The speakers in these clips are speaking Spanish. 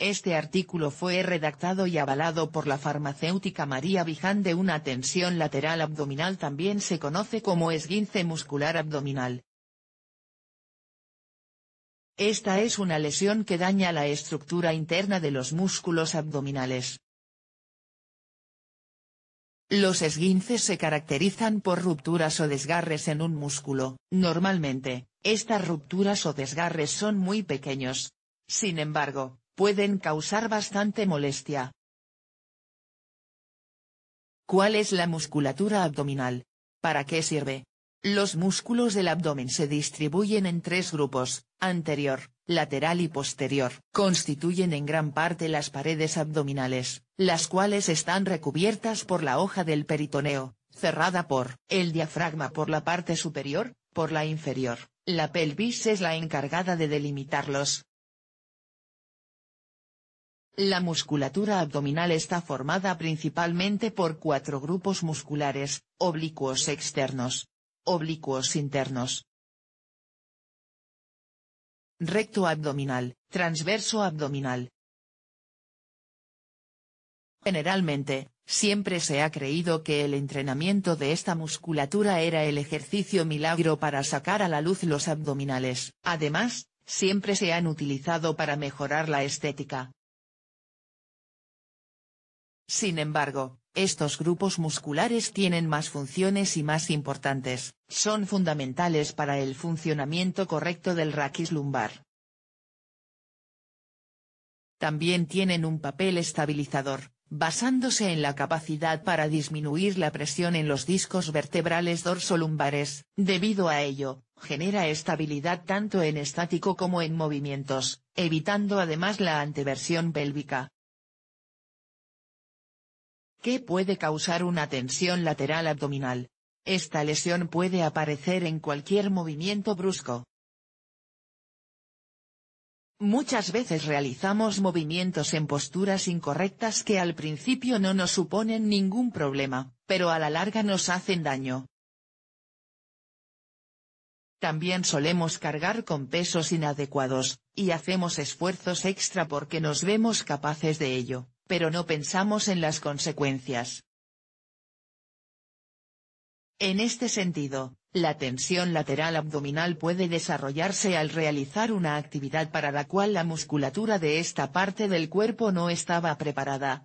Este artículo fue redactado y avalado por la farmacéutica María Viján de una tensión lateral abdominal también se conoce como esguince muscular abdominal. Esta es una lesión que daña la estructura interna de los músculos abdominales. Los esguinces se caracterizan por rupturas o desgarres en un músculo, normalmente, estas rupturas o desgarres son muy pequeños. Sin embargo, pueden causar bastante molestia. ¿Cuál es la musculatura abdominal? ¿Para qué sirve? Los músculos del abdomen se distribuyen en tres grupos, anterior, lateral y posterior. Constituyen en gran parte las paredes abdominales, las cuales están recubiertas por la hoja del peritoneo, cerrada por el diafragma por la parte superior, por la inferior. La pelvis es la encargada de delimitarlos. La musculatura abdominal está formada principalmente por cuatro grupos musculares, oblicuos externos, oblicuos internos, recto abdominal, transverso abdominal. Generalmente, siempre se ha creído que el entrenamiento de esta musculatura era el ejercicio milagro para sacar a la luz los abdominales. Además, siempre se han utilizado para mejorar la estética, sin embargo, estos grupos musculares tienen más funciones y más importantes, son fundamentales para el funcionamiento correcto del raquis lumbar. También tienen un papel estabilizador, basándose en la capacidad para disminuir la presión en los discos vertebrales dorsolumbares, debido a ello, genera estabilidad tanto en estático como en movimientos, evitando además la anteversión pélvica. ¿Qué puede causar una tensión lateral abdominal. Esta lesión puede aparecer en cualquier movimiento brusco. Muchas veces realizamos movimientos en posturas incorrectas que al principio no nos suponen ningún problema, pero a la larga nos hacen daño. También solemos cargar con pesos inadecuados, y hacemos esfuerzos extra porque nos vemos capaces de ello, pero no pensamos en las consecuencias. En este sentido, la tensión lateral abdominal puede desarrollarse al realizar una actividad para la cual la musculatura de esta parte del cuerpo no estaba preparada.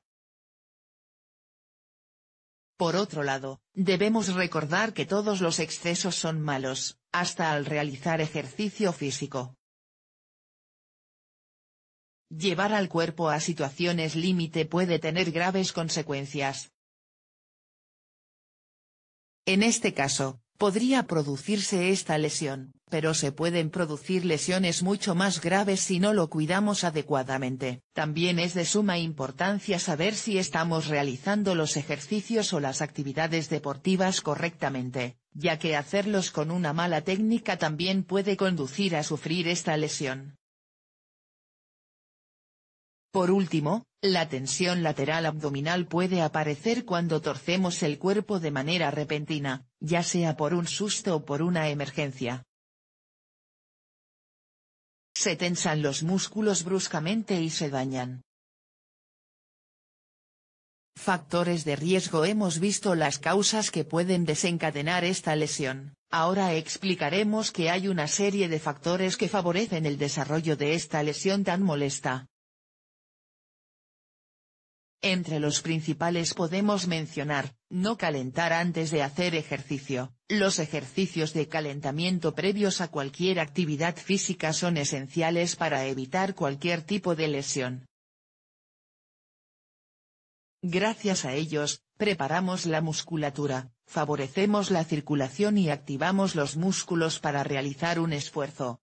Por otro lado, debemos recordar que todos los excesos son malos, hasta al realizar ejercicio físico. Llevar al cuerpo a situaciones límite puede tener graves consecuencias. En este caso, podría producirse esta lesión, pero se pueden producir lesiones mucho más graves si no lo cuidamos adecuadamente. También es de suma importancia saber si estamos realizando los ejercicios o las actividades deportivas correctamente, ya que hacerlos con una mala técnica también puede conducir a sufrir esta lesión. Por último, la tensión lateral abdominal puede aparecer cuando torcemos el cuerpo de manera repentina, ya sea por un susto o por una emergencia. Se tensan los músculos bruscamente y se dañan. Factores de riesgo Hemos visto las causas que pueden desencadenar esta lesión, ahora explicaremos que hay una serie de factores que favorecen el desarrollo de esta lesión tan molesta. Entre los principales podemos mencionar, no calentar antes de hacer ejercicio. Los ejercicios de calentamiento previos a cualquier actividad física son esenciales para evitar cualquier tipo de lesión. Gracias a ellos, preparamos la musculatura, favorecemos la circulación y activamos los músculos para realizar un esfuerzo.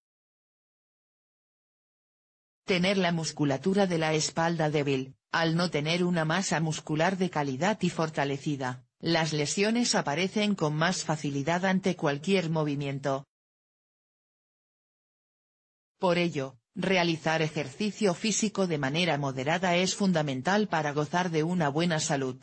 Tener la musculatura de la espalda débil, al no tener una masa muscular de calidad y fortalecida, las lesiones aparecen con más facilidad ante cualquier movimiento. Por ello, realizar ejercicio físico de manera moderada es fundamental para gozar de una buena salud.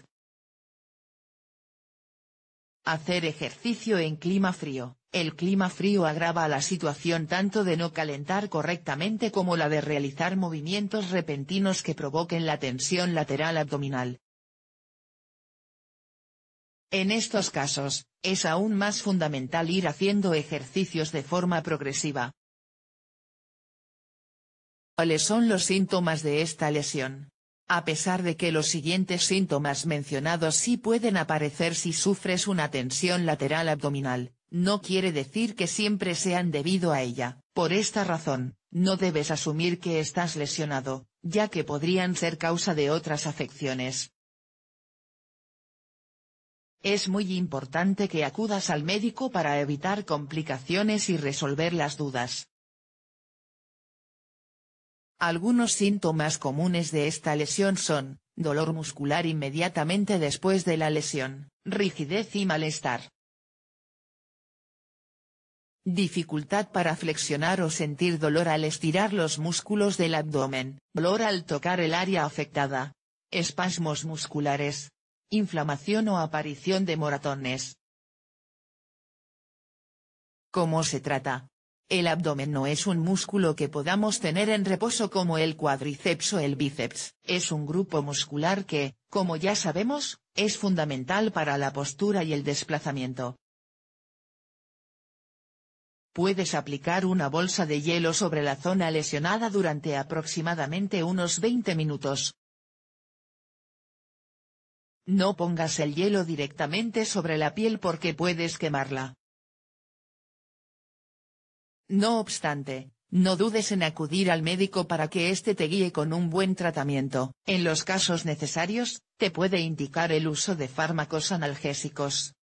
Hacer ejercicio en clima frío. El clima frío agrava la situación tanto de no calentar correctamente como la de realizar movimientos repentinos que provoquen la tensión lateral abdominal. En estos casos, es aún más fundamental ir haciendo ejercicios de forma progresiva. ¿Cuáles son los síntomas de esta lesión? a pesar de que los siguientes síntomas mencionados sí pueden aparecer si sufres una tensión lateral abdominal, no quiere decir que siempre sean debido a ella. Por esta razón, no debes asumir que estás lesionado, ya que podrían ser causa de otras afecciones. Es muy importante que acudas al médico para evitar complicaciones y resolver las dudas. Algunos síntomas comunes de esta lesión son, dolor muscular inmediatamente después de la lesión, rigidez y malestar. Dificultad para flexionar o sentir dolor al estirar los músculos del abdomen, dolor al tocar el área afectada. Espasmos musculares. Inflamación o aparición de moratones. ¿Cómo se trata? El abdomen no es un músculo que podamos tener en reposo como el cuádriceps o el bíceps, es un grupo muscular que, como ya sabemos, es fundamental para la postura y el desplazamiento. Puedes aplicar una bolsa de hielo sobre la zona lesionada durante aproximadamente unos 20 minutos. No pongas el hielo directamente sobre la piel porque puedes quemarla. No obstante, no dudes en acudir al médico para que éste te guíe con un buen tratamiento. En los casos necesarios, te puede indicar el uso de fármacos analgésicos.